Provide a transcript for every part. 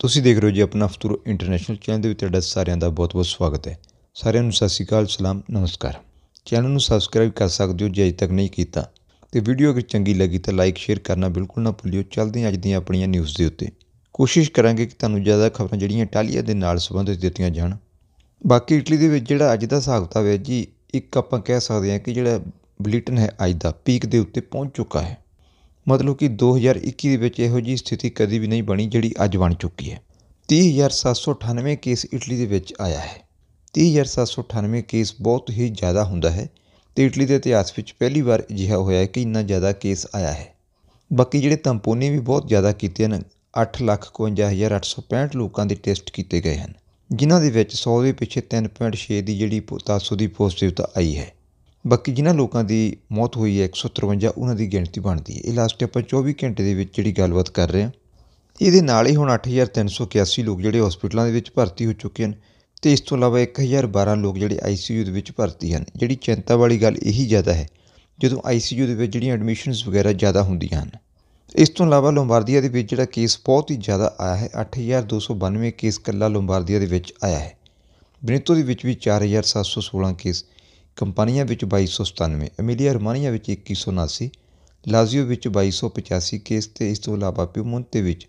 ਤੁਸੀਂ ਦੇਖ ਰਹੇ ਹੋ ਜੀ ਆਪਣਾ ਫਤੂਰ ਇੰਟਰਨੈਸ਼ਨਲ ਚੈਨਲ ਦੇ ਵਿੱਚ ਤੁਹਾਡਾ ਸਾਰਿਆਂ ਦਾ ਬਹੁਤ-ਬਹੁਤ ਸਵਾਗਤ ਹੈ ਸਾਰਿਆਂ ਨੂੰ ਸਤਿ ਸ਼੍ਰੀ ਅਕਾਲ ਸਲਾਮ ਨਮਸਕਾਰ ਚੈਨਲ ਨੂੰ ਸਬਸਕ੍ਰਾਈਬ ਕਰ ਸਕਦੇ ਹੋ ਜੇ ਅਜੇ ਤੱਕ ਨਹੀਂ ਕੀਤਾ ਤੇ ਵੀਡੀਓ ਅਗਰ ਚੰਗੀ ਲੱਗੀ ਤਾਂ ਲਾਈਕ ਸ਼ੇਅਰ ਕਰਨਾ ਬਿਲਕੁਲ ਨਾ ਭੁੱਲਿਓ ਚੱਲਦੇ ਹਾਂ ਅੱਜ ਦੀਆਂ ਆਪਣੀਆਂ ਨਿਊਜ਼ ਦੇ ਉੱਤੇ ਕੋਸ਼ਿਸ਼ ਕਰਾਂਗੇ ਕਿ ਤੁਹਾਨੂੰ ਜ਼ਿਆਦਾ ਖਬਰਾਂ ਜਿਹੜੀਆਂ ਟਾਲੀਆ ਦੇ ਨਾਲ ਸੰਬੰਧਿਤ ਦਿੱਤੀਆਂ ਜਾਣ ਬਾਕੀ ਇਟਲੀ ਦੇ ਵਿੱਚ ਜਿਹੜਾ ਅੱਜ ਦਾ ਸਾਖਤਾ ਵੇ ਜੀ ਇੱਕ ਆਪਾਂ ਕਹਿ ਸਕਦੇ ਹਾਂ ਕਿ ਜਿਹੜਾ ਬਲਿਟਨ ਹੈ ਅੱਜ ਦਾ ਪੀਕ ਦੇ ਉੱਤੇ ਪਹੁੰਚ ਚੁੱਕਾ ਹੈ ਮਤਲਬ ਕਿ 2021 ਦੇ ਵਿੱਚ ਇਹੋ ਜੀ ਸਥਿਤੀ ਕਦੀ ਵੀ ਨਹੀਂ ਬਣੀ ਜਿਹੜੀ ਅੱਜ ਬਣ ਚੁੱਕੀ ਹੈ 30798 ਕੇਸ ਇਟਲੀ ਦੇ ਵਿੱਚ ਆਇਆ ਹੈ 30798 ਕੇਸ ਬਹੁਤ ਹੀ ਜ਼ਿਆਦਾ ਹੁੰਦਾ ਹੈ ਤੇ ਇਟਲੀ ਦੇ ਇਤਿਹਾਸ ਵਿੱਚ ਪਹਿਲੀ ਵਾਰ ਅਜਿਹਾ ਹੋਇਆ ਹੈ ਕਿ ਇੰਨਾ ਜ਼ਿਆਦਾ ਕੇਸ ਆਇਆ ਹੈ ਬਾਕੀ ਜਿਹੜੇ ਤੰਪੋਨੇ ਵੀ ਬਹੁਤ ਜ਼ਿਆਦਾ ਕੀਤੇ ਹਨ 851865 ਲੋਕਾਂ ਦੇ ਟੈਸਟ ਕੀਤੇ ਗਏ ਹਨ ਜਿਨ੍ਹਾਂ ਦੇ ਵਿੱਚ 100 ਦੇ ਪਿੱਛੇ 3.6 ਦੀ ਜਿਹੜੀ ਤਾਸੋ ਦੀ ਪੋਜ਼ਿਟਿਵਤਾ ਆਈ ਹੈ ਬਾਕੀ ਜਿਨ੍ਹਾਂ ਲੋਕਾਂ ਦੀ ਮੌਤ ਹੋਈ ਹੈ 153 ਉਹਨਾਂ ਦੀ ਗਿਣਤੀ ਬਣਦੀ ਹੈ ਇਹ ਲਾਸਟ ਆਪਾਂ 24 ਘੰਟੇ ਦੇ ਵਿੱਚ ਜਿਹੜੀ ਗੱਲਬਾਤ ਕਰ ਰਹੇ ਹਾਂ ਇਹਦੇ ਨਾਲ ਹੀ ਹੁਣ 8381 ਲੋਕ ਜਿਹੜੇ ਹਸਪੀਟਲਾਂ ਦੇ ਵਿੱਚ ਭਰਤੀ ਹੋ ਚੁੱਕੇ ਹਨ ਤੇ ਇਸ ਤੋਂ ਇਲਾਵਾ 1012 ਲੋਕ ਜਿਹੜੇ ਆਈਸੀਯੂ ਦੇ ਵਿੱਚ ਭਰਤੀ ਹਨ ਜਿਹੜੀ ਚਿੰਤਾ ਵਾਲੀ ਗੱਲ ਇਹੀ ਜ਼ਿਆਦਾ ਹੈ ਜਦੋਂ ਆਈਸੀਯੂ ਦੇ ਵਿੱਚ ਜਿਹੜੀਆਂ ਐਡਮਿਸ਼ਨਸ ਵਗੈਰਾ ਜ਼ਿਆਦਾ ਹੁੰਦੀਆਂ ਹਨ ਇਸ ਤੋਂ ਇਲਾਵਾ ਲੰਬਾਰਦੀਆ ਦੇ ਵਿੱਚ ਜਿਹੜਾ ਕੇਸ ਬਹੁਤ ਹੀ ਜ਼ਿਆਦਾ ਆਇਆ ਹੈ 8292 ਕੇਸ ਕੱਲਾ ਲੰਬਾਰਦੀਆ ਦੇ ਵਿੱਚ ਆਇਆ ਹੈ ਬ੍ਰਿਟੋ ਦੇ ਵਿੱਚ ਵੀ 4716 ਕੇਸ ਕੰਪਨੀਆਂ ਵਿੱਚ 2297 ਸੌ ਅਮੀਲੀਆ ਰਮਾਨੀਆ ਵਿੱਚ 2179 ਲਾਜ਼ੀਓ ਵਿੱਚ 2285 ਕੇਸ ਤੇ ਇਸ ਤੋਂ ਇਲਾਵਾ ਪਿਊਮੋਂਤੇ ਵਿੱਚ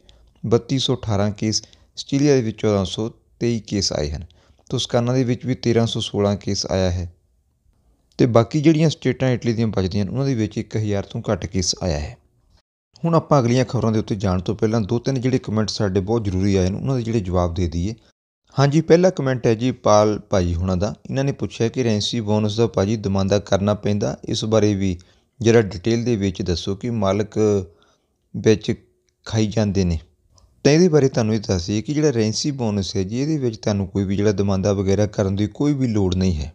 3218 ਕੇਸ ਆਸਟ੍ਰੇਲੀਆ ਦੇ ਵਿੱਚ 1423 ਕੇਸ ਆਏ ਹਨ ਤੁਸਕਾਨਾ ਦੇ ਵਿੱਚ ਵੀ 1316 ਕੇਸ ਆਇਆ ਹੈ ਤੇ ਬਾਕੀ ਜਿਹੜੀਆਂ ਸਟੇਟਾਂ ਇਟਲੀ ਦੀਆਂ ਬਚਦੀਆਂ ਉਹਨਾਂ ਦੇ ਵਿੱਚ 1000 ਤੋਂ ਘੱਟ ਕੇਸ ਆਇਆ ਹੈ ਹੁਣ ਆਪਾਂ ਅਗਲੀਆਂ ਖਬਰਾਂ ਦੇ ਉੱਤੇ ਜਾਣ ਤੋਂ ਪਹਿਲਾਂ ਦੋ ਤਿੰਨ ਜਿਹੜੇ ਕਮੈਂਟ ਸਾਡੇ ਬਹੁਤ ਜ਼ਰੂਰੀ ਆਏ ਨੇ ਉਹਨਾਂ ਦੇ ਜਿਹੜੇ ਜਵਾਬ ਦੇ ਦਈਏ ਹਾਂਜੀ ਪਹਿਲਾ ਕਮੈਂਟ ਹੈ ਜੀ ਪਾਲ ਭਾਈ ਹੁਣਾਂ ਦਾ ਇਹਨਾਂ ਨੇ ਪੁੱਛਿਆ ਕਿ ਰੈਂਸੀ ਬੋਨਸ ਦਾ ਭਾਜੀ ਦਮਾਂਦਾ ਕਰਨਾ ਪੈਂਦਾ ਇਸ ਬਾਰੇ ਵੀ ਜਿਹੜਾ ਡਿਟੇਲ ਦੇ ਵਿੱਚ ਦੱਸੋ ਕਿ ਮਾਲਕ ਵਿੱਚ ਖਾਈ ਜਾਂਦੇ ਨੇ ਤਾਂ ਇਹਦੇ ਬਾਰੇ ਤੁਹਾਨੂੰ ਇਹ ਦੱਸੀ ਕਿ ਜਿਹੜਾ ਰੈਂਸੀ ਬੋਨਸ ਹੈ ਜੀ ਇਹਦੇ ਵਿੱਚ ਤੁਹਾਨੂੰ ਕੋਈ ਵੀ ਜਿਹੜਾ ਦਮਾਂਦਾ ਵਗੈਰਾ ਕਰਨ ਦੀ ਕੋਈ ਵੀ ਲੋੜ ਨਹੀਂ ਹੈ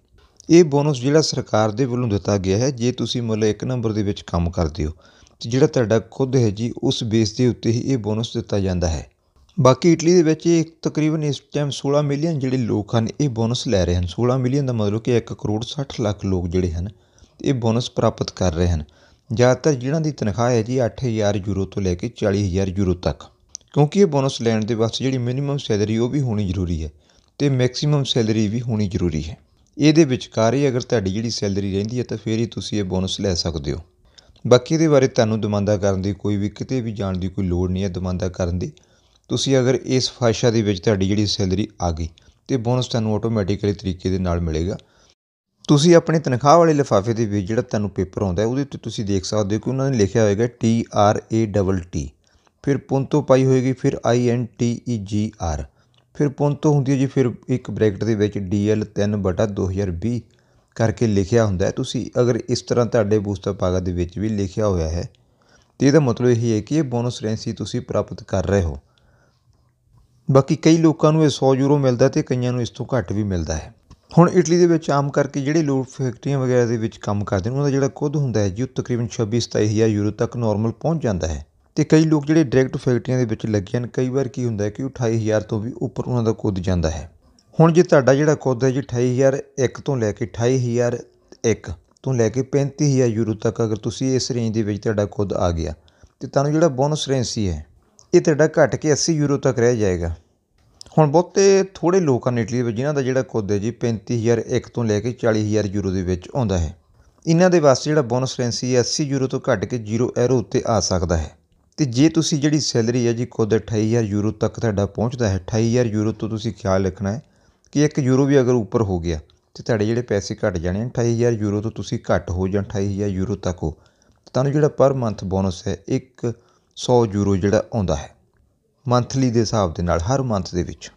ਇਹ ਬੋਨਸ ਜਿਹੜਾ ਸਰਕਾਰ ਦੇ ਵੱਲੋਂ ਦਿੱਤਾ ਗਿਆ ਹੈ ਜੇ ਤੁਸੀਂ ਮੁੱਲ 1 ਨੰਬਰ ਦੇ ਵਿੱਚ ਕੰਮ ਕਰਦੇ ਹੋ ਤੇ ਜਿਹੜਾ ਤੁਹਾਡਾ ਖੁਦ ਹੈ ਜੀ ਉਸ ਬੇਸ ਦੇ ਉੱਤੇ ਹੀ ਇਹ ਬੋਨਸ ਦਿੱਤਾ ਜਾਂਦਾ ਹੈ ਬਾਕੀ ਇਟਲੀ ਦੇ ਵਿੱਚ ਇਹ ਤਕਰੀਬਨ ਇਸ ਟਾਈਮ 16 ਮਿਲੀਅਨ ਜਿਹੜੇ ਲੋਕ ਹਨ ਇਹ ਬੋਨਸ ਲੈ ਰਹੇ ਹਨ 16 ਮਿਲੀਅਨ ਦਾ ਮਤਲਬ ਕਿ 1 ਕਰੋੜ 60 ਲੱਖ ਲੋਕ ਜਿਹੜੇ ਹਨ ਇਹ ਬੋਨਸ ਪ੍ਰਾਪਤ ਕਰ ਰਹੇ ਹਨ ਜ਼ਿਆਦਾਤਰ ਜਿਨ੍ਹਾਂ ਦੀ ਤਨਖਾਹ ਹੈ ਜੀ 8000 ਯੂਰੋ ਤੋਂ ਲੈ ਕੇ 40000 ਯੂਰੋ ਤੱਕ ਕਿਉਂਕਿ ਇਹ ਬੋਨਸ ਲੈਣ ਦੇ ਵਾਸਤੇ ਜਿਹੜੀ ਮਿਨੀਮਮ ਸੈਲਰੀ ਉਹ ਵੀ ਹੋਣੀ ਜ਼ਰੂਰੀ ਹੈ ਤੇ ਮੈਕਸਿਮਮ ਸੈਲਰੀ ਵੀ ਹੋਣੀ ਜ਼ਰੂਰੀ ਹੈ ਇਹਦੇ ਵਿਚਕਾਰ ਹੀ ਅਗਰ ਤੁਹਾਡੀ ਜਿਹੜੀ ਸੈਲਰੀ ਰਹਿੰਦੀ ਹੈ ਤਾਂ ਫਿਰ ਹੀ ਤੁਸੀਂ ਇਹ ਬੋਨਸ ਲੈ ਸਕਦੇ ਹੋ ਬਾਕੀ ਦੇ ਬਾਰੇ ਤੁਹਾਨੂੰ ਦਮਾਂਦਾ ਕਰਨ ਦੀ ਕੋਈ ਵੀ ਕਿਤੇ ਵੀ ਜਾਣ ਦੀ ਕੋਈ ਲੋੜ ਨਹੀਂ ਹੈ ਦਮਾਂਦਾ ਕਰਨ ਦੀ ਤੁਸੀਂ ਅਗਰ ਇਸ ਫਾਇਸ਼ਾ ਦੇ ਵਿੱਚ ਤੁਹਾਡੀ ਜਿਹੜੀ ਸੈਲਰੀ ਆ ਗਈ ਤੇ ਬੋਨਸ ਤੁਹਾਨੂੰ ਆਟੋਮੈਟਿਕਲੀ ਤਰੀਕੇ ਦੇ ਨਾਲ ਮਿਲੇਗਾ ਤੁਸੀਂ ਆਪਣੇ ਤਨਖਾਹ ਵਾਲੇ ਲਿਫਾਫੇ ਦੇ ਵਿੱਚ ਜਿਹੜਾ ਤੁਹਾਨੂੰ ਪੇਪਰ ਆਉਂਦਾ ਉਹਦੇ ਉੱਤੇ ਤੁਸੀਂ ਦੇਖ ਸਕਦੇ ਹੋ ਕਿ ਉਹਨਾਂ ਨੇ ਲਿਖਿਆ ਹੋਏਗਾ T R A double T ਫਿਰ ਤੋਂ ਪਾਈ ਹੋਏਗੀ ਫਿਰ I N T E G R ਫਿਰ ਤੋਂ ਹੁੰਦੀ ਹੈ ਜੀ ਫਿਰ ਇੱਕ ਬ੍ਰੈਕਟ ਦੇ ਵਿੱਚ D L 3 ਬਟਾ 2020 ਕਰਕੇ ਲਿਖਿਆ ਹੁੰਦਾ ਹੈ ਤੁਸੀਂ ਅਗਰ ਇਸ ਤਰ੍ਹਾਂ ਤੁਹਾਡੇ ਪੁਸਤਕ ਪਾਗਾ ਦੇ ਵਿੱਚ ਵੀ ਲਿਖਿਆ ਹੋਇਆ ਹੈ ਤੇ ਇਹਦਾ ਮਤਲਬ ਇਹ ਹੈ ਕਿ ਇਹ ਬੋਨਸ ਰੈਂਸੀ ਤੁਸੀਂ ਪ੍ਰਾਪਤ ਕਰ ਰਹੇ ਹੋ ਬਾਕੀ ਕਈ ਲੋਕਾਂ ਨੂੰ ਇਹ 100 ਯੂਰੋ ਮਿਲਦਾ ਤੇ ਕਈਆਂ ਨੂੰ ਇਸ ਤੋਂ ਘੱਟ ਵੀ ਮਿਲਦਾ ਹੈ ਹੁਣ ਇਟਲੀ ਦੇ ਵਿੱਚ ਆਮ ਕਰਕੇ ਜਿਹੜੇ ਲੋਕ ਫੈਕਟਰੀਆਂ ਵਗੈਰਾ ਦੇ ਵਿੱਚ ਕੰਮ ਕਰਦੇ ਨੇ ਉਹਨਾਂ ਦਾ ਜਿਹੜਾ ਕੁੱਧ ਹੁੰਦਾ ਹੈ ਜੀ ਉਹ ਤਕਰੀਬਨ 26 27000 ਯੂਰੋ ਤੱਕ ਨਾਰਮਲ ਪਹੁੰਚ ਜਾਂਦਾ ਹੈ ਤੇ ਕਈ ਲੋਕ ਜਿਹੜੇ ਡਾਇਰੈਕਟ ਫੈਕਟਰੀਆਂ ਦੇ ਵਿੱਚ ਲੱਗੇ ਹਨ ਕਈ ਵਾਰ ਕੀ ਹੁੰਦਾ ਹੈ ਕਿ 28000 ਤੋਂ ਵੀ ਉੱਪਰ ਉਹਨਾਂ ਦਾ ਕੁੱਧ ਜਾਂਦਾ ਹੈ ਹੁਣ ਜੇ ਤੁਹਾਡਾ ਜਿਹੜਾ ਕੁੱਧ ਹੈ ਜੀ 28001 ਤੋਂ ਲੈ ਕੇ 28001 ਤੋਂ ਲੈ ਕੇ 35000 ਯੂਰੋ ਤੱਕ ਅਗਰ ਤੁਸੀਂ ਇਸ ਰੇਂਜ ਦੇ ਵਿੱਚ ਤੁਹਾਡਾ ਕੁੱਧ ਆ ਗਿਆ ਤੇ ਤੁਹਾਨੂੰ ਜਿਹੜਾ ਬੋਨਸ ਰੇਂਜ ਸੀ ਹੈ ਇਹ ਤੁਹਾਡਾ ਘਟ ਕੇ 80 ਯੂਰੋ ਤੱਕ ਰਹਿ ਜਾਏਗਾ ਹੁਣ ਬਹੁਤੇ ਥੋੜੇ ਲੋਕ ਹਨ ਇਟਲੀ ਵਿੱਚ ਜਿਨ੍ਹਾਂ ਦਾ ਜਿਹੜਾ ਕੋਦ ਹੈ ਜੀ 35001 ਤੋਂ ਲੈ ਕੇ 40000 ਯੂਰੋ ਦੇ ਵਿੱਚ ਆਉਂਦਾ ਹੈ ਇਹਨਾਂ ਦੇ ਵਾਸਤੇ ਜਿਹੜਾ ਬੋਨਸ ਰੈਂਸੀ ਹੈ 80 ਯੂਰੋ ਤੋਂ ਘਟ ਕੇ 0 ਐਰੋ ਉੱਤੇ ਆ ਸਕਦਾ ਹੈ ਤੇ ਜੇ ਤੁਸੀਂ ਜਿਹੜੀ ਸੈਲਰੀ ਹੈ ਜੀ ਕੋਦ 28000 ਯੂਰੋ ਤੱਕ ਤੁਹਾਡਾ ਪਹੁੰਚਦਾ ਹੈ 28000 ਯੂਰੋ ਤੋਂ ਤੁਸੀਂ ਖਿਆਲ ਰੱਖਣਾ ਹੈ ਕਿ 1 ਯੂਰੋ ਵੀ ਅਗਰ ਉੱਪਰ ਹੋ ਗਿਆ ਤੇ ਤੁਹਾਡੇ ਜਿਹੜੇ ਪੈਸੇ ਘਟ ਜਾਣੇ 28000 ਯੂਰੋ ਤੋਂ ਤੁਸੀਂ ਘਟ ਹੋ ਜਾਂ 28000 ਯੂਰੋ ਤੱਕ ਹੋ ਤੁਹਾਨੂੰ ਜਿਹੜਾ ਪਰ ਮੰਥ ਬੋਨਸ ਹੈ ਇੱਕ ਸੌ ਯੂਰੋ ਜਿਹੜਾ ਆਉਂਦਾ ਹੈ ਮੰਥਲੀ ਦੇ ਹਿਸਾਬ ਦੇ ਨਾਲ ਹਰ ਮੰਥ ਦੇ ਵਿੱਚ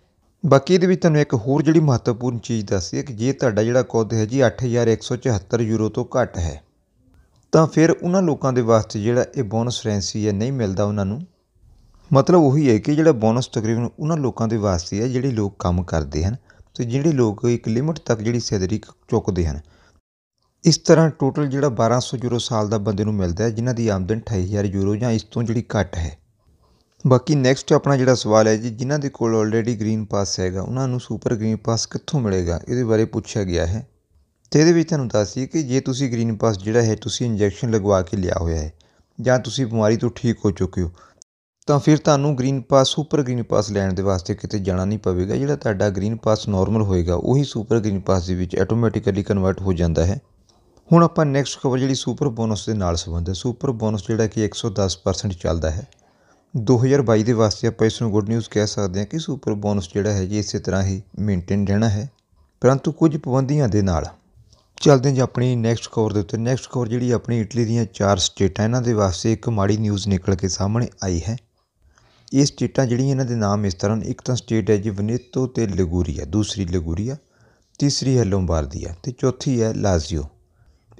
ਬਾਕੀ ਇਹਦੇ ਵਿੱਚ ਤੁਹਾਨੂੰ ਇੱਕ ਹੋਰ ਜਿਹੜੀ ਮਹੱਤਵਪੂਰਨ ਚੀਜ਼ ਦੱਸਦੀ ਹੈ ਕਿ ਜੇ ਤੁਹਾਡਾ ਜਿਹੜਾ ਕੁੱਦ ਹੈ ਜੀ 8174 ਯੂਰੋ ਤੋਂ ਘੱਟ ਹੈ ਤਾਂ ਫਿਰ ਉਹਨਾਂ ਲੋਕਾਂ ਦੇ ਵਾਸਤੇ ਜਿਹੜਾ ਇਹ ਬੋਨਸ ਰੈਂਸੀ ਹੈ ਨਹੀਂ ਮਿਲਦਾ ਉਹਨਾਂ ਨੂੰ ਮਤਲਬ ਉਹੀ ਹੈ ਕਿ ਜਿਹੜਾ ਬੋਨਸ ਤਕਰੀਬਨ ਉਹਨਾਂ ਲੋਕਾਂ ਦੇ ਵਾਸਤੇ ਹੈ ਜਿਹੜੇ ਲੋਕ ਕੰਮ ਕਰਦੇ ਹਨ ਤੇ ਜਿਹੜੇ ਲੋਕ ਇੱਕ ਲਿਮਟ ਤੱਕ ਜਿਹੜੀ ਸੈਲਰੀ ਚੁੱਕਦੇ ਹਨ ਇਸ ਤਰ੍ਹਾਂ ਟੋਟਲ ਜਿਹੜਾ 1200 ਯੂਰੋ ਸਾਲ ਦਾ ਬੰਦੇ ਨੂੰ ਮਿਲਦਾ ਹੈ ਜਿਨ੍ਹਾਂ ਦੀ ਆਮਦਨ 28000 ਯੂਰੋ ਜਾਂ ਇਸ ਤੋਂ ਜਿਹੜੀ ਘੱਟ ਹੈ ਬਾਕੀ ਨੈਕਸਟ ਆਪਣਾ ਜਿਹੜਾ ਸਵਾਲ ਹੈ ਜੀ ਜਿਨ੍ਹਾਂ ਦੇ ਕੋਲ ਆਲਰੇਡੀ ਗ੍ਰੀਨ ਪਾਸ ਹੈਗਾ ਉਹਨਾਂ ਨੂੰ ਸੁਪਰ ਗ੍ਰੀਨ ਪਾਸ ਕਿੱਥੋਂ ਮਿਲੇਗਾ ਇਹਦੇ ਬਾਰੇ ਪੁੱਛਿਆ ਗਿਆ ਹੈ ਤੇ ਇਹਦੇ ਵਿੱਚ ਤੁਹਾਨੂੰ ਦਈਏ ਕਿ ਜੇ ਤੁਸੀਂ ਗ੍ਰੀਨ ਪਾਸ ਜਿਹੜਾ ਹੈ ਤੁਸੀਂ ਇੰਜੈਕਸ਼ਨ ਲਗਵਾ ਕੇ ਲਿਆ ਹੋਇਆ ਹੈ ਜਾਂ ਤੁਸੀਂ ਬਿਮਾਰੀ ਤੋਂ ਠੀਕ ਹੋ ਚੁੱਕੇ ਹੋ ਤਾਂ ਫਿਰ ਤੁਹਾਨੂੰ green pass super green pass ਲੈਣ ਦੇ ਵਾਸਤੇ ਕਿਤੇ ਜਾਣਾ ਨਹੀਂ ਪਵੇਗਾ ਜਿਹੜਾ ਤੁਹਾਡਾ ਗ੍ਰੀਨ ਪਾਸ ਨਾਰਮਲ ਹੋਏਗਾ ਉਹੀ ਸੁਪਰ ਗ੍ਰੀਨ ਪਾਸ ਦੇ ਵਿੱਚ ਆਟੋਮੈਟਿਕਲੀ ਕਨਵਰਟ ਹੋ ਜਾਂਦਾ ਹੈ ਹੁਣ ਆਪਾਂ ਨੈਕਸਟ ਖਬਰ ਜਿਹੜੀ ਸੁਪਰ ਬੋਨਸ ਦੇ ਨਾਲ ਸੰਬੰਧਿਤ ਸੁਪਰ ਬੋਨਸ ਜਿਹੜਾ ਕਿ 110% ਚੱਲਦਾ ਹੈ 2022 ਦੇ ਵਾਸਤੇ ਆਪਾਂ ਇਸ ਨੂੰ ਗੁੱਡ ਨਿਊਜ਼ ਕਹਿ ਸਕਦੇ ਹਾਂ ਕਿ ਸੁਪਰ ਬੋਨਸ ਜਿਹੜਾ ਹੈ ਜੀ ਇਸੇ ਤਰ੍ਹਾਂ ਹੀ ਮੇਨਟੇਨ ਰਹਿਣਾ ਹੈ ਪਰੰਤੂ ਕੁਝ ਪਾਬੰਦੀਆਂ ਦੇ ਨਾਲ ਚੱਲਦੇ ਜੀ ਆਪਣੀ ਨੈਕਸਟ ਖਬਰ ਦੇ ਉੱਤੇ ਨੈਕਸਟ ਖਬਰ ਜਿਹੜੀ ਆਪਣੀ ਇਟਲੀ ਦੀਆਂ ਚਾਰ ਸਟੇਟਾਂ ਇਹਨਾਂ ਦੇ ਵਾਸਤੇ ਇੱਕ ਮਾੜੀ ਨਿਊਜ਼ ਨਿਕਲ ਕੇ ਸਾਹਮਣੇ ਆਈ ਹੈ ਇਹ ਸਟੇਟਾਂ ਜਿਹੜੀਆਂ ਇਹਨਾਂ ਦੇ ਨਾਮ ਇਸ ਤਰ੍ਹਾਂ ਇੱਕ ਤਾਂ ਸਟੇਟ ਹੈ ਜੀ ਵਨੇਤੋ ਤੇ ਲਗੂਰੀਆ ਦੂਸਰੀ ਲਗੂਰੀਆ ਤੀਸਰੀ ਹੈ ਲੋਂਬਾਰਡੀਆ ਤੇ ਚੌਥੀ ਹੈ ਲਾਜ਼ੀਓ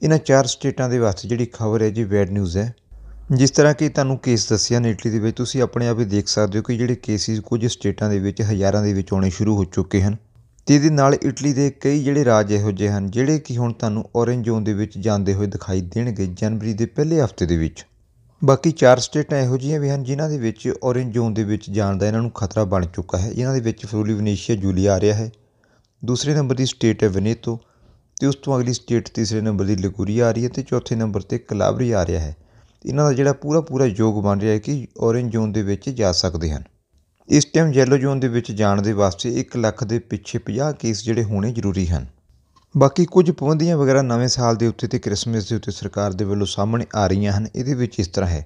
ਇਹਨਾਂ ਚਾਰ ਸਟੇਟਾਂ ਦੇ ਵਾਸਤੇ ਜਿਹੜੀ ਖਬਰ ਹੈ ਜੀ ਬੈਡ ਨਿਊਜ਼ ਹੈ ਜਿਸ ਤਰ੍ਹਾਂ ਕਿ ਤੁਹਾਨੂੰ ਕੇਸ ਦੱਸਿਆ ਨੇ ਇਟਲੀ ਦੇ ਵਿੱਚ ਤੁਸੀਂ ਆਪਣੇ ਆਪ ਹੀ ਦੇਖ ਸਕਦੇ ਹੋ ਕਿ ਜਿਹੜੇ ਕੇਸਿਸ ਕੁਝ ਸਟੇਟਾਂ ਦੇ ਵਿੱਚ ਹਜ਼ਾਰਾਂ ਦੇ ਵਿੱਚ ਆਉਣੇ ਸ਼ੁਰੂ ਹੋ ਚੁੱਕੇ ਹਨ ਤੇ ਇਹਦੇ ਨਾਲ ਇਟਲੀ ਦੇ ਕਈ ਜਿਹੜੇ ਰਾਜ ਇਹੋ ਜਿਹੇ ਹਨ ਜਿਹੜੇ ਕਿ ਹੁਣ ਤੁਹਾਨੂੰ ਔਰੇਂਜ ਜ਼ੋਨ ਦੇ ਵਿੱਚ ਜਾਂਦੇ ਹੋਏ ਦਿਖਾਈ ਦੇਣਗੇ ਜਨਵਰੀ ਦੇ ਪਹਿਲੇ ਹਫਤੇ ਦੇ ਵਿੱਚ ਬਾਕੀ ਚਾਰ ਸਟੇਟਾਂ ਇਹੋ ਜਿਹੀਆਂ ਵੀ ਹਨ ਜਿਨ੍ਹਾਂ ਦੇ ਵਿੱਚ ਔਰੇਂਜ ਜ਼ੋਨ ਦੇ ਵਿੱਚ ਜਾਣ ਦਾ ਇਹਨਾਂ ਨੂੰ ਖਤਰਾ ਬਣ ਚੁੱਕਾ ਹੈ ਇਹਨਾਂ ਦੇ ਵਿੱਚ ਫਰੂਲੀ ਵੈਨੇਸ਼ੀਆ ਜੂਲੀਆ ਆ ਰਿਹਾ ਹੈ ਦੂਸਰੇ ਨੰਬਰ ਦੀ ਸਟੇਟ ਹੈ ਵਨੇਤੋ ਤੇ ਉਸ ਤੋਂ ਅਗਲੀ ਸਟੇਟ ਤੀਸਰੇ ਨੰਬਰ ਦੀ ਲਗੂਰੀਆ ਆ ਰਹੀ ਹੈ ਤੇ ਚੌਥੇ ਨੰਬਰ 'ਤੇ ਕਲਾਬਰੀ ਆ ਰਿਹਾ ਹੈ ਇਹਨਾਂ ਦਾ ਜਿਹੜਾ ਪੂਰਾ ਪੂਰਾ ਯੋਗ ਬਣ ਰਿਹਾ ਹੈ ਕਿ ਔਰੇਂਜ ਜ਼ੋਨ ਦੇ ਵਿੱਚ ਜਾ ਸਕਦੇ ਹਨ ਇਸ ਟਾਈਮ ਜੈਲੋ ਜ਼ੋਨ ਦੇ ਵਿੱਚ ਜਾਣ ਦੇ ਵਾਸਤੇ 1 ਲੱਖ ਦੇ ਪਿੱਛੇ 50 ਕੇਸ ਜਿਹੜੇ ਹੋਣੇ ਜ਼ਰੂਰੀ ਹਨ ਬਾਕੀ ਕੁਝ ਪਾਬੰਦੀਆਂ ਵਗੈਰਾ ਨਵੇਂ ਸਾਲ ਦੇ ਉੱਤੇ ਤੇ 크리스마ਸ ਦੇ ਉੱਤੇ ਸਰਕਾਰ ਦੇ ਵੱਲੋਂ ਸਾਹਮਣੇ ਆ ਰਹੀਆਂ ਹਨ ਇਹਦੇ ਵਿੱਚ ਇਸ ਤਰ੍ਹਾਂ ਹੈ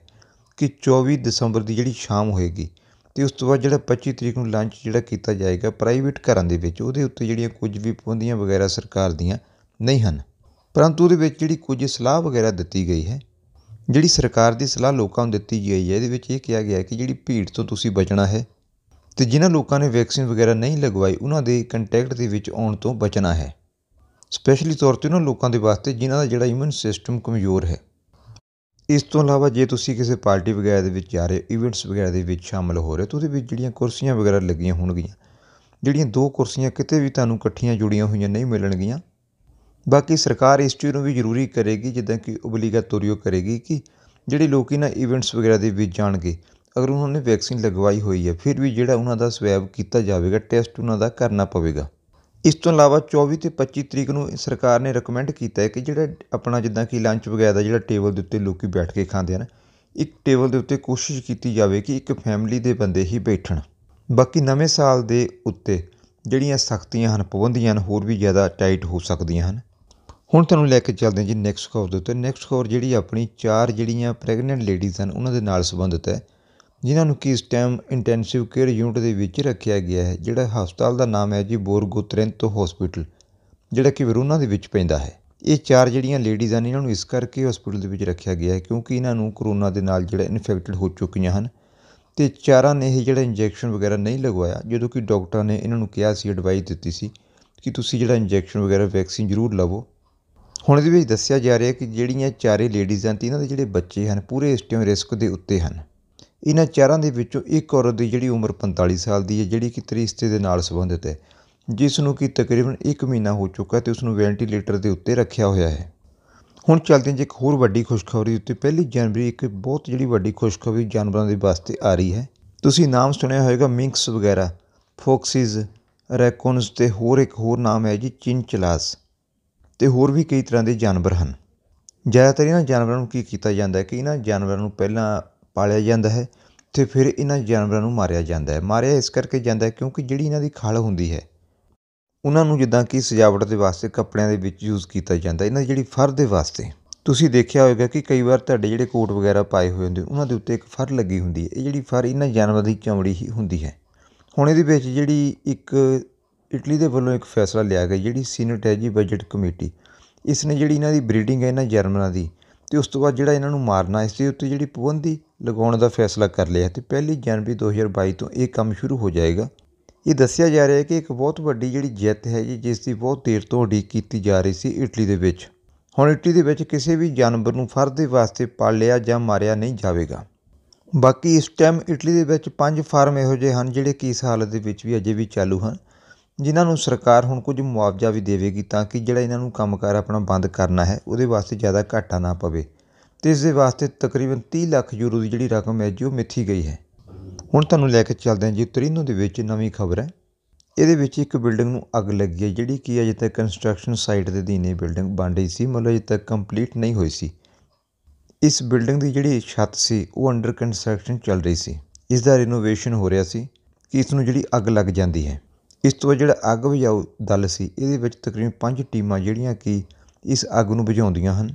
ਕਿ 24 ਦਸੰਬਰ ਦੀ ਜਿਹੜੀ ਸ਼ਾਮ ਹੋਏਗੀ ਤੇ ਉਸ ਤੋਂ ਬਾਅਦ ਜਿਹੜਾ 25 ਤਰੀਕ ਨੂੰ ਲੰਚ ਜਿਹੜਾ ਕੀਤਾ ਜਾਏਗਾ ਪ੍ਰਾਈਵੇਟ ਘਰਾਂ ਦੇ ਵਿੱਚ ਉਹਦੇ ਉੱਤੇ ਜਿਹੜੀਆਂ ਕੁਝ ਵੀ ਪਾਬੰਦੀਆਂ ਵਗੈਰਾ ਸਰਕਾਰ ਦੀਆਂ ਨਹੀਂ ਹਨ ਪਰੰਤੂ ਉਹਦੇ ਵਿੱਚ ਜਿਹੜੀ ਕੁਝ ਸਲਾਹ ਵਗੈਰਾ ਦਿੱਤੀ ਗਈ ਹੈ ਜਿਹੜੀ ਸਰਕਾਰ ਦੀ ਸਲਾਹ ਲੋਕਾਂ ਨੂੰ ਦਿੱਤੀ ਗਈ ਹੈ ਇਹਦੇ ਵਿੱਚ ਇਹ ਕਿਹਾ ਗਿਆ ਹੈ ਕਿ ਜਿਹੜੀ ਭੀੜ ਤੋਂ ਤੁਸੀਂ ਬਚਣਾ ਹੈ ਤੇ ਜਿਨ੍ਹਾਂ ਲੋਕਾਂ ਨੇ ਵੈਕਸੀਨ ਵਗੈਰਾ ਨਹੀਂ ਲਗਵਾਈ ਉਹਨਾਂ ਦੇ ਕੰਟੈਕਟ ਦੇ ਵਿੱਚ ਆਉਣ ਤੋਂ ਬਚਣਾ ਹੈ ਸਪੈਸ਼ਲੀ ਤੌਰ ਤੇ ਉਹਨਾਂ ਲੋਕਾਂ ਦੇ ਵਾਸਤੇ ਜਿਨ੍ਹਾਂ ਦਾ ਜਿਹੜਾ ਇਮਿਊਨ ਸਿਸਟਮ ਕਮਜ਼ੋਰ ਹੈ ਇਸ ਤੋਂ ਇਲਾਵਾ ਜੇ ਤੁਸੀਂ ਕਿਸੇ ਪਾਰਟੀ ਵਗੈਰਾ ਦੇ ਵਿੱਚ ਜਾ ਰਹੇ ਇਵੈਂਟਸ ਵਗੈਰਾ ਦੇ ਵਿੱਚ ਸ਼ਾਮਲ ਹੋ ਰਹੇ ਤਾਂ ਉਹਦੇ ਵਿੱਚ ਜਿਹੜੀਆਂ ਕੁਰਸੀਆਂ ਵਗੈਰਾ ਲੱਗੀਆਂ ਹੋਣਗੀਆਂ ਜਿਹੜੀਆਂ ਦੋ ਕੁਰਸੀਆਂ ਕਿਤੇ ਵੀ ਤੁਹਾਨੂੰ ਇਕੱਠੀਆਂ ਜੁੜੀਆਂ ਹੋਈਆਂ ਨਹੀਂ ਮਿਲਣਗੀਆਂ ਬਾਕੀ ਸਰਕਾਰ ਇਸ ਚੀਜ਼ ਨੂੰ ਵੀ ਜ਼ਰੂਰੀ ਕਰੇਗੀ ਜਿੱਦਾਂ ਕਿ ਓਬਲੀਗਾਤੋਰੀਓ ਕਰੇਗੀ ਕਿ ਜਿਹੜੇ ਲੋਕ ਇਹਨਾਂ ਇਵੈਂਟਸ ਵਗੈਰਾ ਦੇ ਵਿੱਚ ਜਾਣਗੇ ਅਗਰ ਉਹਨਾਂ ਨੇ ਵੈਕਸੀਨ ਲਗਵਾਈ ਹੋਈ ਹੈ ਫਿਰ ਵੀ ਜਿਹੜਾ ਉਹਨਾਂ ਦਾ ਸਵੈਬ ਕੀਤਾ ਜਾਵੇਗਾ ਟੈਸਟ ਉਹਨਾਂ ਦਾ ਕਰਨਾ ਪਵੇਗਾ ਇਸ ਤੋਂ ਇਲਾਵਾ 24 ਤੇ 25 ਤਰੀਕ ਨੂੰ ਸਰਕਾਰ ਨੇ ਰეკਮੈਂਡ ਕੀਤਾ ਹੈ ਕਿ ਜਿਹੜਾ ਆਪਣਾ ਜਿੱਦਾਂ ਕਿ ਲੰਚ ਵਗੈਰਾ ਦਾ ਜਿਹੜਾ ਟੇਬਲ ਦੇ ਉੱਤੇ ਲੋਕੀ ਬੈਠ ਕੇ ਖਾਂਦੇ ਹਨ ਇੱਕ ਟੇਬਲ ਦੇ ਉੱਤੇ ਕੋਸ਼ਿਸ਼ ਕੀਤੀ ਜਾਵੇ ਕਿ ਇੱਕ ਫੈਮਿਲੀ ਦੇ ਬੰਦੇ ਹੀ ਬੈਠਣ ਬਾਕੀ ਨਵੇਂ ਸਾਲ ਦੇ ਉੱਤੇ ਜਿਹੜੀਆਂ ਸਖਤੀਆਂ ਹਨ ਪਾਬੰਦੀਆਂ ਹਨ ਹੋਰ ਵੀ ਜ਼ਿਆਦਾ ਟਾਈਟ ਹੋ ਸਕਦੀਆਂ ਹਨ ਹੁਣ ਤੁਹਾਨੂੰ ਲੈ ਕੇ ਚੱਲਦੇ ਹਾਂ ਜੀ ਨੈਕਸਟ ਖਬਰ ਦੇ ਉੱਤੇ ਨੈਕਸਟ ਖਬਰ ਜਿਹੜੀ ਆਪਣੀ ਚਾਰ ਜਿਹੜੀਆਂ ਪ੍ਰੈਗਨੈਂਟ ਲੇਡੀਜ਼ ਹਨ ਉਹਨਾਂ ਦੇ ਨਾਲ ਸੰਬੰਧਿਤ ਹੈ ਜਿਨ੍ਹਾਂ ਨੂੰ ਕੀ ਇਸ ਟਾਈਮ ਇੰਟੈਂਸਿਵ ਕੇਅਰ ਯੂਨਿਟ ਦੇ ਵਿੱਚ ਰੱਖਿਆ ਗਿਆ ਹੈ ਜਿਹੜਾ ਹਸਪਤਾਲ ਦਾ ਨਾਮ ਹੈ ਜੀ ਬੋਰਗੋਤ੍ਰੇਂਤ ਹਸਪੀਟਲ ਜਿਹੜਾ ਕਿ ਵਿਰੂਨਾ ਦੇ ਵਿੱਚ ਪੈਂਦਾ ਹੈ ਇਹ ਚਾਰ ਜਿਹੜੀਆਂ ਲੇਡੀਜ਼ ਹਨ ਇਹਨਾਂ ਨੂੰ ਇਸ ਕਰਕੇ ਹਸਪੀਟਲ ਦੇ ਵਿੱਚ ਰੱਖਿਆ ਗਿਆ ਹੈ ਕਿਉਂਕਿ ਇਹਨਾਂ ਨੂੰ ਕਰੋਨਾ ਦੇ ਨਾਲ ਜਿਹੜਾ ਇਨਫੈਕਟਡ ਹੋ ਚੁੱਕੀਆਂ ਹਨ ਤੇ ਚਾਰਾਂ ਨੇ ਇਹ ਜਿਹੜਾ ਇੰਜੈਕਸ਼ਨ ਵਗੈਰਾ ਨਹੀਂ ਲਗਵਾਇਆ ਜਦੋਂ ਕਿ ਡਾਕਟਰ ਨੇ ਇਹਨਾਂ ਨੂੰ ਕਿਹਾ ਸੀ ਐਡਵਾਈਸ ਦਿੱਤੀ ਸੀ ਕਿ ਤੁਸੀਂ ਜਿਹੜਾ ਇੰਜੈਕਸ਼ਨ ਵਗੈਰਾ ਵੈਕਸੀਨ ਜ਼ਰੂਰ ਲਵੋ ਹੁਣ ਇਹਦੇ ਵਿੱਚ ਦੱਸਿਆ ਜਾ ਰਿਹਾ ਕਿ ਜਿਹੜੀਆਂ ਚਾਰੇ ਲੇਡੀਜ਼ ਹਨ ਤੇ ਇਹਨਾਂ ਦੇ ਜਿਹੜੇ ਬੱਚੇ ਹਨ ਪੂਰੇ ਇਸਟਿਮ ਰਿਸਕ ਦੇ ਉੱਤੇ ਹਨ ਇਹਨਾਂ ਚਾਰਾਂ ਦੇ ਵਿੱਚੋਂ ਇੱਕ ਔਰਤ ਦੀ ਜਿਹੜੀ ਉਮਰ 45 ਸਾਲ ਦੀ ਹੈ ਜਿਹੜੀ ਕਿ ਤ੍ਰਿਸਤੇ ਦੇ ਨਾਲ ਸੰਬੰਧਿਤ ਹੈ ਜਿਸ ਨੂੰ ਕਿ ਤਕਰੀਬਨ 1 ਮਹੀਨਾ ਹੋ ਚੁੱਕਾ ਤੇ ਉਸ ਨੂੰ ਵੈਂਟੀਲੇਟਰ ਦੇ ਉੱਤੇ ਰੱਖਿਆ ਹੋਇਆ ਹੈ ਹੁਣ ਚੱਲਦੇ ਜੇ ਇੱਕ ਹੋਰ ਵੱਡੀ ਖੁਸ਼ਖਬਰੀ ਉੱਤੇ ਪਹਿਲੀ ਜਨਵਰੀ ਇੱਕ ਬਹੁਤ ਜਿਹੜੀ ਵੱਡੀ ਖੁਸ਼ਖਬਰੀ ਜਾਨਵਰਾਂ ਦੇ ਵਾਸਤੇ ਆ ਰਹੀ ਹੈ ਤੁਸੀਂ ਨਾਮ ਸੁਣਿਆ ਹੋਵੇਗਾ ਮਿੰਕਸ ਵਗੈਰਾ ਫੋਕਸਿਸ ਰੈਕੋਨਸ ਤੇ ਹੋਰ ਇੱਕ ਹੋਰ ਨਾਮ ਹੈ ਜੀ ਚਿੰਚਲਾਸ ਤੇ ਹੋਰ ਵੀ ਕਈ ਤਰ੍ਹਾਂ ਦੇ ਜਾਨਵਰ ਹਨ ਜ਼ਿਆਦਾਤਰ ਇਹਨਾਂ ਜਾਨਵਰਾਂ ਨੂੰ ਕੀ ਕੀਤਾ ਜਾਂਦਾ ਹੈ ਕਿ ਇਹਨਾਂ ਜਾਨਵਰਾਂ ਨੂੰ ਪਹਿਲਾਂ ਪਾਲਿਆ ਜਾਂਦਾ ਹੈ ਤੇ ਫਿਰ ਇਹਨਾਂ ਜਾਨਵਰਾਂ ਨੂੰ ਮਾਰਿਆ ਜਾਂਦਾ ਹੈ ਮਾਰਿਆ ਇਸ ਕਰਕੇ ਜਾਂਦਾ ਕਿਉਂਕਿ ਜਿਹੜੀ ਇਹਨਾਂ ਦੀ ਖਾਲ ਹੁੰਦੀ ਹੈ ਉਹਨਾਂ ਨੂੰ ਜਿੱਦਾਂ ਕਿ ਸਜਾਵਟ ਦੇ ਵਾਸਤੇ ਕੱਪੜਿਆਂ ਦੇ ਵਿੱਚ ਯੂਜ਼ ਕੀਤਾ ਜਾਂਦਾ ਇਹਨਾਂ ਦੀ ਜਿਹੜੀ ਫਰ ਦੇ ਵਾਸਤੇ ਤੁਸੀਂ ਦੇਖਿਆ ਹੋਵੇਗਾ ਕਿ ਕਈ ਵਾਰ ਤੁਹਾਡੇ ਜਿਹੜੇ ਕੋਟ ਵਗੈਰਾ ਪਾਏ ਹੋਏ ਹੁੰਦੇ ਉਹਨਾਂ ਦੇ ਉੱਤੇ ਇੱਕ ਫਰ ਲੱਗੀ ਹੁੰਦੀ ਹੈ ਇਹ ਜਿਹੜੀ ਫਰ ਇਹਨਾਂ ਜਾਨਵਰਾਂ ਦੀ ਚਮੜੀ ਹੀ ਹੁੰਦੀ ਹੈ ਹੁਣ ਇਹਦੇ ਵਿੱਚ ਜਿਹੜੀ ਇੱਕ ਇਟਲੀ ਦੇ ਵੱਲੋਂ ਇੱਕ ਫੈਸਲਾ ਲਿਆ ਗਿਆ ਜਿਹੜੀ ਸੀਨੇਟੈਜੀ ਬਜਟ ਕਮੇਟੀ ਇਸ ਨੇ ਜਿਹੜੀ ਇਹਨਾਂ ਦੀ ਬਰੀਡਿੰਗ ਹੈ ਇਹਨਾਂ ਜਰਮਨਾਂ ਦੀ ਤੇ ਉਸ ਤੋਂ ਬਾਅਦ ਜਿਹੜਾ ਇਹਨਾਂ ਨੂੰ ਮਾਰਨਾ ਇਸ ਦੇ ਉੱਤੇ ਜਿਹੜੀ ਪਾਬੰਦੀ ਲਗਾਉਣ ਦਾ ਫੈਸਲਾ ਕਰ ਲਿਆ ਤੇ ਪਹਿਲੀ ਜਨਵਰੀ 2022 ਤੋਂ ਇਹ ਕੰਮ ਸ਼ੁਰੂ ਹੋ ਜਾਏਗਾ ਇਹ ਦੱਸਿਆ ਜਾ ਰਿਹਾ ਹੈ ਕਿ ਇੱਕ ਬਹੁਤ ਵੱਡੀ ਜਿਹੜੀ ਜਿੱਤ ਹੈ ਜੀ ਜਿਸ ਦੀ ਬਹੁਤ ਦੇਰ ਤੋਂ ਉਡੀਕ ਕੀਤੀ ਜਾ ਰਹੀ ਸੀ ਇਟਲੀ ਦੇ ਵਿੱਚ ਹੁਣ ਇਟਲੀ ਦੇ ਵਿੱਚ ਕਿਸੇ ਵੀ ਜਾਨਵਰ ਨੂੰ ਫਰ ਦੇ ਵਾਸਤੇ ਪਾਲਿਆ ਜਾਂ ਮਾਰਿਆ ਨਹੀਂ ਜਾਵੇਗਾ ਬਾਕੀ ਇਸ ਟਾਈਮ ਇਟਲੀ ਦੇ ਵਿੱਚ ਪੰਜ ਫਾਰਮ ਇਹੋ ਜਿਹੇ ਹਨ ਜਿਹੜੇ ਕਿਸ ਹਾਲਤ ਦੇ ਵਿੱਚ ਵੀ ਅਜੇ ਵੀ ਚਾਲੂ ਹਨ ਜਿਨ੍ਹਾਂ ਨੂੰ ਸਰਕਾਰ ਹੁਣ ਕੁਝ ਮੁਆਵਜ਼ਾ ਵੀ ਦੇਵੇਗੀ ਤਾਂ ਕਿ ਜਿਹੜਾ ਇਹਨਾਂ ਨੂੰ ਕੰਮਕਾਰ ਆਪਣਾ ਬੰਦ ਕਰਨਾ ਹੈ ਉਹਦੇ ਵਾਸਤੇ ਜ਼ਿਆਦਾ ਘਾਟਾ ਨਾ ਪਵੇ ਤੇ ਇਸ ਦੇ ਵਾਸਤੇ ਤਕਰੀਬਨ 30 ਲੱਖ ਯੂਰੋ ਦੀ ਜਿਹੜੀ ਰਕਮ ਹੈ ਜੀ ਉਹ ਮਿੱਥੀ ਗਈ ਹੈ ਹੁਣ ਤੁਹਾਨੂੰ ਲੈ ਕੇ ਚੱਲਦੇ ਹਾਂ ਜੀ ਤਰੀਨੋ ਦੇ ਵਿੱਚ ਨਵੀਂ ਖਬਰ ਹੈ ਇਹਦੇ ਵਿੱਚ ਇੱਕ ਬਿਲਡਿੰਗ ਨੂੰ ਅੱਗ ਲੱਗੀ ਹੈ ਜਿਹੜੀ ਕਿ ਅਜੇ ਤੱਕ ਕੰਸਟਰਕਸ਼ਨ ਸਾਈਟ ਦੇ ਦੀਨੇ ਬਿਲਡਿੰਗ ਬਣ ਰਹੀ ਸੀ ਮਤਲਬ ਅਜੇ ਤੱਕ ਕੰਪਲੀਟ ਨਹੀਂ ਹੋਈ ਸੀ ਇਸ ਬਿਲਡਿੰਗ ਦੀ ਜਿਹੜੀ ਛੱਤ ਸੀ ਉਹ ਅੰਡਰ ਕੰਸਟਰਕਸ਼ਨ ਚੱਲ ਰਹੀ ਸੀ ਇਸ ਦਾ ਰੀਨੋਵੇਸ਼ਨ ਹੋ ਰਿਹਾ ਸੀ ਕਿ ਇਸ ਨੂੰ ਜਿਹੜੀ ਅੱਗ ਲੱਗ ਜਾਂਦੀ ਹੈ ਇਸ ਤੋਂ ਬਾਅਦ ਜਿਹੜਾ ਅੱਗ ਬੁਝਾਊ ਦਲ ਸੀ ਇਹਦੇ ਵਿੱਚ ਤਕਰੀਬਨ ਪੰਜ ਟੀਮਾਂ ਜਿਹੜੀਆਂ ਕਿ ਇਸ ਅੱਗ ਨੂੰ ਬੁਝਾਉਂਦੀਆਂ ਹਨ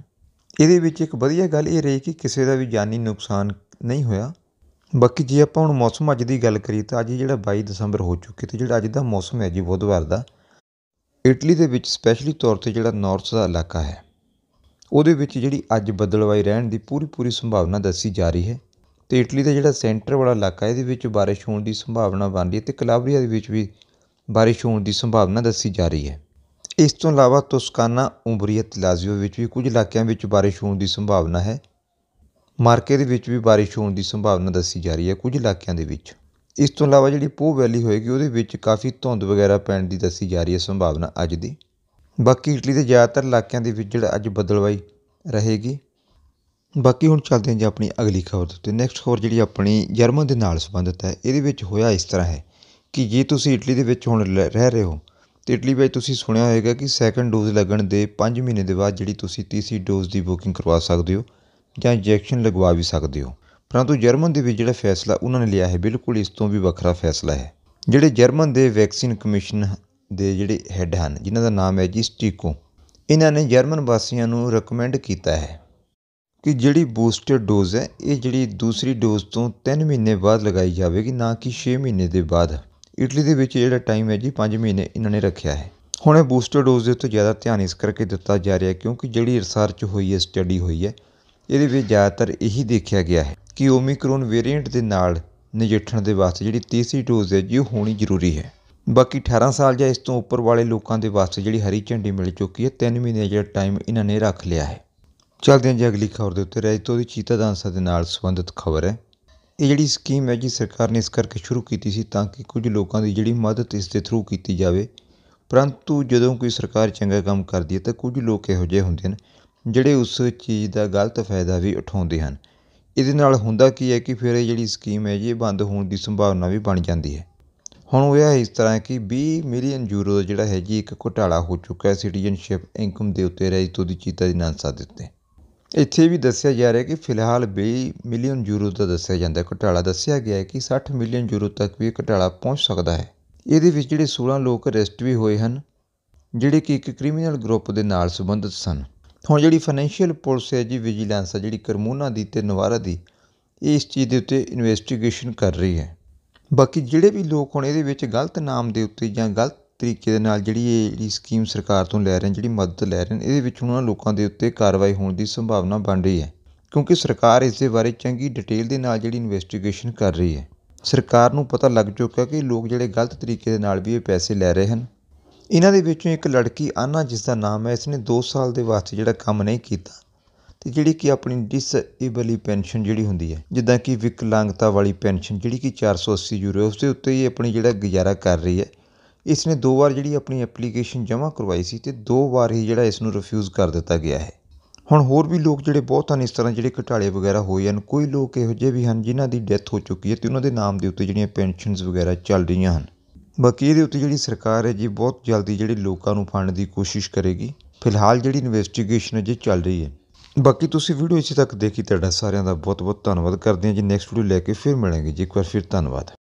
ਇਹਦੇ ਵਿੱਚ ਇੱਕ ਵਧੀਆ ਗੱਲ ਇਹ ਰਹੀ ਕਿ ਕਿਸੇ ਦਾ ਵੀ ਜਾਨੀ ਨੁਕਸਾਨ ਨਹੀਂ ਹੋਇਆ ਬਾਕੀ ਜੇ ਆਪਾਂ ਹੁਣ ਮੌਸਮ ਅੱਜ ਦੀ ਗੱਲ ਕਰੀਏ ਤਾਂ ਅੱਜ ਜਿਹੜਾ 22 ਦਸੰਬਰ ਹੋ ਚੁੱਕੀ ਤੇ ਜਿਹੜਾ ਅੱਜ ਦਾ ਮੌਸਮ ਹੈ ਜੀ ਬੁੱਧਵਾਰ ਦਾ ਇਟਲੀ ਦੇ ਵਿੱਚ ਸਪੈਸ਼ਲੀ ਤੌਰ ਤੇ ਜਿਹੜਾ ਨਾਰਥ ਦਾ ਇਲਾਕਾ ਹੈ ਉਹਦੇ ਵਿੱਚ ਜਿਹੜੀ ਅੱਜ ਬੱਦਲਵਾਈ ਰਹਿਣ ਦੀ ਪੂਰੀ ਪੂਰੀ ਸੰਭਾਵਨਾ ਦੱਸੀ ਜਾ ਰਹੀ ਹੈ ਤੇ ਇਟਲੀ ਦਾ ਜਿਹੜਾ ਸੈਂਟਰ ਵਾਲਾ ਇਲਾਕਾ ਇਹਦੇ ਵਿੱਚ بارش ਹੋਣ ਦੀ ਸੰਭਾਵਨਾ ਬਣ ਰਹੀ ਹੈ ਤੇ ਕਲਾਬਰੀਆ ਦੇ ਵਿੱਚ ਵੀ ਬਾਰਿਸ਼ ਹੋਣ ਦੀ ਸੰਭਾਵਨਾ ਦੱਸੀ ਜਾ ਰਹੀ ਹੈ ਇਸ ਤੋਂ ਇਲਾਵਾ ਤੁਸਕਾਨਾ ਉਮਰੀਅਤ ਲਾਜ਼ੀਓ ਵਿੱਚ ਵੀ ਕੁਝ ਇਲਾਕਿਆਂ ਵਿੱਚ ਬਾਰਿਸ਼ ਹੋਣ ਦੀ ਸੰਭਾਵਨਾ ਹੈ ਮਾਰਕੇ ਦੇ ਵਿੱਚ ਵੀ ਬਾਰਿਸ਼ ਹੋਣ ਦੀ ਸੰਭਾਵਨਾ ਦੱਸੀ ਜਾ ਰਹੀ ਹੈ ਕੁਝ ਇਲਾਕਿਆਂ ਦੇ ਵਿੱਚ ਇਸ ਤੋਂ ਇਲਾਵਾ ਜਿਹੜੀ ਪੋ ਵੈਲੀ ਹੋਏਗੀ ਉਹਦੇ ਵਿੱਚ ਕਾਫੀ ਧੁੰਦ ਵਗੈਰਾ ਪੈਣ ਦੀ ਦੱਸੀ ਜਾ ਰਹੀ ਹੈ ਸੰਭਾਵਨਾ ਅੱਜ ਦੀ ਬਾਕੀ ਇਟਲੀ ਦੇ ਜ਼ਿਆਦਾਤਰ ਇਲਾਕਿਆਂ ਦੇ ਵਿੱਚ ਜਿਹੜਾ ਅੱਜ ਬਦਲਵਾਈ ਰਹੇਗੀ ਬਾਕੀ ਹੁਣ ਚੱਲਦੇ ਹਾਂ ਜੀ ਆਪਣੀ ਅਗਲੀ ਖਬਰ ਤੇ ਨੈਕਸਟ ਖਬਰ ਜਿਹੜੀ ਆਪਣੀ ਜਰਮਨ ਦੇ ਨਾਲ ਸੰਬੰਧਿਤ ਹੈ ਇਹਦੇ ਵਿੱਚ ਹੋਇਆ ਇਸ ਤਰ੍ਹਾਂ ਹੈ ਕਿ ਜੇ ਤੁਸੀਂ ਇਟਲੀ ਦੇ ਵਿੱਚ ਹੁਣ ਰਹਿ ਰਹੇ ਹੋ ਤੇ ਇਟਲੀ ਵਿੱਚ ਤੁਸੀਂ ਸੁਣਿਆ ਹੋਵੇਗਾ ਕਿ ਸੈਕੰਡ ਡੋਜ਼ ਲੱਗਣ ਦੇ 5 ਮਹੀਨੇ ਦੇ ਬਾਅਦ ਜਿਹੜੀ ਤੁਸੀਂ ਤੀਸਰੀ ਡੋਜ਼ ਦੀ ਬੁਕਿੰਗ ਕਰਵਾ ਸਕਦੇ ਹੋ ਜਾਂ ਇੰਜੈਕਸ਼ਨ ਲਗਵਾ ਵੀ ਸਕਦੇ ਹੋ ਪਰੰਤੂ ਜਰਮਨ ਦੇ ਵਿੱਚ ਜਿਹੜਾ ਫੈਸਲਾ ਉਹਨਾਂ ਨੇ ਲਿਆ ਹੈ ਬਿਲਕੁਲ ਇਸ ਤੋਂ ਵੀ ਵੱਖਰਾ ਫੈਸਲਾ ਹੈ ਜਿਹੜੇ ਜਰਮਨ ਦੇ ਵੈਕਸੀਨ ਕਮਿਸ਼ਨ ਦੇ ਜਿਹੜੇ ਹੈੱਡ ਹਨ ਜਿਨ੍ਹਾਂ ਦਾ ਨਾਮ ਹੈ ਜੀ ਸਟੀਕੋ ਇਹਨਾਂ ਨੇ ਜਰਮਨ ਵਾਸੀਆਂ ਨੂੰ ਰეკਮੈਂਡ ਕੀਤਾ ਹੈ ਕਿ ਜਿਹੜੀ ਬੂਸਟਰ ਡੋਜ਼ ਹੈ ਇਹ ਜਿਹੜੀ ਦੂਸਰੀ ਡੋਜ਼ ਤੋਂ 3 ਮਹੀਨੇ ਬਾਅਦ ਲਗਾਈ ਜਾਵੇਗੀ ਨਾ ਕਿ 6 ਮਹੀਨੇ ਦੇ ਬਾਅਦ ਇਟਲੀ ਦੇ ਵਿੱਚ ਜਿਹੜਾ ਟਾਈਮ ਹੈ ਜੀ ਪੰਜ ਮਹੀਨੇ ਇਹਨਾਂ ਨੇ ਰੱਖਿਆ ਹੈ ਹੁਣ ਇਹ ਬੂਸਟਰ ਡੋਜ਼ ਦੇ ਉੱਤੇ ਜ਼ਿਆਦਾ ਧਿਆਨ ਇਸ ਕਰਕੇ ਦਿੱਤਾ ਜਾ ਰਿਹਾ ਕਿਉਂਕਿ ਜਿਹੜੀ ਰਿਸਰਚ ਹੋਈ ਹੈ ਸਟੱਡੀ ਹੋਈ ਹੈ ਇਹਦੇ ਵਿੱਚ ਜ਼ਿਆਦਾਤਰ ਇਹੀ ਦੇਖਿਆ ਗਿਆ ਹੈ ਕਿ ਓਮਿਕਰੋਨ ਵੇਰੀਐਂਟ ਦੇ ਨਾਲ ਨਜਿੱਠਣ ਦੇ ਵਾਸਤੇ ਜਿਹੜੀ ਤੀਸਰੀ ਡੋਜ਼ ਹੈ ਜੀ ਉਹ ਹੋਣੀ ਜ਼ਰੂਰੀ ਹੈ ਬਾਕੀ 18 ਸਾਲ ਜਾਂ ਇਸ ਤੋਂ ਉੱਪਰ ਵਾਲੇ ਲੋਕਾਂ ਦੇ ਵਾਸਤੇ ਜਿਹੜੀ ਹਰੀ ਝੰਡੀ ਮਿਲ ਚੁੱਕੀ ਹੈ 3 ਮਹੀਨੇ ਜਿਹੜਾ ਟਾਈਮ ਇਹਨਾਂ ਨੇ ਰੱਖ ਲਿਆ ਹੈ ਚਲਦੇ ਹਾਂ ਜੀ ਅਗਲੀ ਖਬਰ ਦੇ ਉੱਤੇ ਰੈਜਤੋ ਦੀ ਚੀਤਾ ਡਾਂਸਰ ਦੇ ਨਾਲ ਸੰਬੰਧਿਤ ਖਬਰ ਹੈ ਇਹ ਜਿਹੜੀ ਸਕੀਮ ਹੈ ਜੀ ਸਰਕਾਰ ਨੇ ਇਸ ਕਰਕੇ ਸ਼ੁਰੂ ਕੀਤੀ ਸੀ ਤਾਂ ਕਿ ਕੁਝ ਲੋਕਾਂ ਦੀ ਜਿਹੜੀ ਮਦਦ ਇਸ ਦੇ ਥਰੂ ਕੀਤੀ ਜਾਵੇ ਪਰੰਤੂ ਜਦੋਂ ਕੋਈ ਸਰਕਾਰ ਚੰਗਾ ਕੰਮ ਕਰਦੀ ਹੈ ਤਾਂ ਕੁਝ ਲੋਕ ਇਹੋ ਜਿਹੇ ਹੁੰਦੇ ਹਨ ਜਿਹੜੇ ਉਸ ਚੀਜ਼ ਦਾ ਗਲਤ ਫਾਇਦਾ ਵੀ ਉਠਾਉਂਦੇ ਹਨ ਇਹਦੇ ਨਾਲ ਹੁੰਦਾ ਕੀ ਹੈ ਕਿ ਫਿਰ ਇਹ ਜਿਹੜੀ ਸਕੀਮ ਹੈ ਜੀ ਇਹ ਬੰਦ ਹੋਣ ਦੀ ਸੰਭਾਵਨਾ ਵੀ ਬਣ ਜਾਂਦੀ ਹੈ ਹੁਣ ਉਹ ਇਸ ਤਰ੍ਹਾਂ ਕਿ 20 ਮਿਲੀਅਨ ਯੂਰੋ ਜਿਹੜਾ ਹੈ ਜੀ ਇੱਕ ਘੁਟਾਲਾ ਹੋ ਚੁੱਕਾ ਹੈ ਸਿਟੀਜ਼ਨਸ਼ਿਪ ਇਨਕਮ ਦੇ ਉੱਤੇ ਰਾਜ ਤੋਂ ਦੀ ਚੀਤਾ ਦੀ ਨਾਂਸਾ ਦਿੱਤੇ ਇੱਥੇ ਵੀ ਦੱਸਿਆ ਜਾ ਰਿਹਾ ਕਿ ਫਿਲਹਾਲ 20 ਮਿਲੀਅਨ ਯੂਰੋ ਦਾ ਦੱਸਿਆ ਜਾਂਦਾ ਘਟਾਲਾ ਦੱਸਿਆ ਗਿਆ ਹੈ ਕਿ 60 ਮਿਲੀਅਨ ਯੂਰੋ ਤੱਕ ਵੀ ਘਟਾਲਾ ਪਹੁੰਚ ਸਕਦਾ ਹੈ ਇਹਦੇ ਵਿੱਚ ਜਿਹੜੇ 16 ਲੋਕ ਅਰੈਸਟ ਵੀ ਹੋਏ ਹਨ ਜਿਹੜੇ ਕਿ ਇੱਕ ਕ੍ਰਿਮੀਨਲ ਗਰੁੱਪ ਦੇ ਨਾਲ ਸੰਬੰਧਿਤ ਸਨ ਹੁਣ ਜਿਹੜੀ ਫਾਈਨੈਂਸ਼ੀਅਲ ਪੁਲਿਸ ਹੈ ਜੀ ਵਿਜੀਲੈਂਸ ਹੈ ਜਿਹੜੀ ਕਰਮੂਨਾ ਦੀ ਤੇ ਨਵਾਰਾ ਦੀ ਇਸ ਚੀਜ਼ ਦੇ ਉੱਤੇ ਇਨਵੈਸਟੀਗੇਸ਼ਨ ਕਰ ਰਹੀ ਹੈ ਬਾਕੀ ਜਿਹੜੇ ਵੀ ਲੋਕ ਹੁਣ ਇਹਦੇ ਵਿੱਚ ਗਲਤ ਨਾਮ ਦੇ ਉੱਤੇ ਜਾਂ ਗਲਤ ਤਰੀਕੇ ਦੇ ਨਾਲ ਜਿਹੜੀ ਇਹ ਜਿਹੜੀ ਸਕੀਮ ਸਰਕਾਰ ਤੋਂ ਲੈ ਰਹੇ ਜਿਹੜੀ ਮਦਦ ਲੈ ਰਹੇ ਨੇ ਇਹਦੇ ਵਿੱਚ ਉਹਨਾਂ ਲੋਕਾਂ ਦੇ ਉੱਤੇ ਕਾਰਵਾਈ ਹੋਣ ਦੀ ਸੰਭਾਵਨਾ ਬਣ ਰਹੀ ਹੈ ਕਿਉਂਕਿ ਸਰਕਾਰ ਇਸ ਦੇ ਬਾਰੇ ਚੰਗੀ ਡਿਟੇਲ ਦੇ ਨਾਲ ਜਿਹੜੀ ਇਨਵੈਸਟੀਗੇਸ਼ਨ ਕਰ ਰਹੀ ਹੈ ਸਰਕਾਰ ਨੂੰ ਪਤਾ ਲੱਗ ਚੁੱਕਾ ਕਿ ਲੋਕ ਜਿਹੜੇ ਗਲਤ ਤਰੀਕੇ ਦੇ ਨਾਲ ਵੀ ਇਹ ਪੈਸੇ ਲੈ ਰਹੇ ਹਨ ਇਹਨਾਂ ਦੇ ਵਿੱਚੋਂ ਇੱਕ ਲੜਕੀ ਆਨਾ ਜਿਸ ਦਾ ਨਾਮ ਹੈ ਇਸਨੇ 2 ਸਾਲ ਦੇ ਵਾਸਤੇ ਜਿਹੜਾ ਕੰਮ ਨਹੀਂ ਕੀਤਾ ਤੇ ਜਿਹੜੀ ਕਿ ਆਪਣੀ ਡਿਸਏਬਲੀ ਪੈਨਸ਼ਨ ਜਿਹੜੀ ਹੁੰਦੀ ਹੈ ਜਿੱਦਾਂ ਕਿ ਵਿਕਲਾਂਗਤਾ ਵਾਲੀ ਪੈਨਸ਼ਨ ਜਿਹੜੀ ਕਿ 480 ਯੂਰੋ ਉਸ ਦੇ ਉੱਤੇ ਹੀ ਆਪਣੀ ਜਿਹੜਾ ਗੁਜ਼ਾਰਾ ਕਰ ਰਹੀ ਹੈ ਇਸ ਨੇ ਦੋ ਵਾਰ ਜਿਹੜੀ ਆਪਣੀ ਐਪਲੀਕੇਸ਼ਨ ਜਮ੍ਹਾਂ ਕਰਵਾਈ ਸੀ ਤੇ ਦੋ ਵਾਰ ਹੀ ਜਿਹੜਾ ਇਸ ਨੂੰ ਰਿਫਿਊਜ਼ ਕਰ ਦਿੱਤਾ ਗਿਆ ਹੈ ਹੁਣ ਹੋਰ ਵੀ ਲੋਕ ਜਿਹੜੇ ਬਹੁਤ ਹਨ ਇਸ ਤਰ੍ਹਾਂ ਜਿਹੜੇ ਘਟਾਲੇ ਵਗੈਰਾ ਹੋਏ ਹਨ ਕੋਈ ਲੋਕ ਇਹੋ ਜਿਹੇ ਵੀ ਹਨ ਜਿਨ੍ਹਾਂ ਦੀ ਡੈਥ ਹੋ ਚੁੱਕੀ ਹੈ ਤੇ ਉਹਨਾਂ ਦੇ ਨਾਮ ਦੇ ਉੱਤੇ ਜਿਹੜੀਆਂ ਪੈਨਸ਼ਨਸ ਵਗੈਰਾ ਚੱਲ ਰਹੀਆਂ ਹਨ ਬਾਕੀ ਇਹਦੇ ਉੱਤੇ ਜਿਹੜੀ ਸਰਕਾਰ ਹੈ ਜੀ ਬਹੁਤ ਜਲਦੀ ਜਿਹੜੇ ਲੋਕਾਂ ਨੂੰ ਫੜਨ ਦੀ ਕੋਸ਼ਿਸ਼ ਕਰੇਗੀ ਫਿਲਹਾਲ ਜਿਹੜੀ ਇਨਵੈਸਟੀਗੇਸ਼ਨ ਅਜੇ ਚੱਲ ਰਹੀ ਹੈ ਬਾਕੀ ਤੁਸੀਂ ਵੀਡੀਓ ਇੱਥੇ ਤੱਕ ਦੇਖੀ ਤੁਹਾਡਾ ਸਾਰਿਆਂ ਦਾ ਬਹੁਤ ਬਹੁਤ ਧੰਨਵਾਦ ਕਰਦੇ ਹਾਂ ਜੀ ਨੈਕਸਟ ਵੀਡੀਓ ਲੈ ਕੇ ਫਿਰ ਮਿਲਾਂਗੇ ਜੀ ਇੱਕ ਵਾਰ ਫਿਰ ਧੰਨਵਾਦ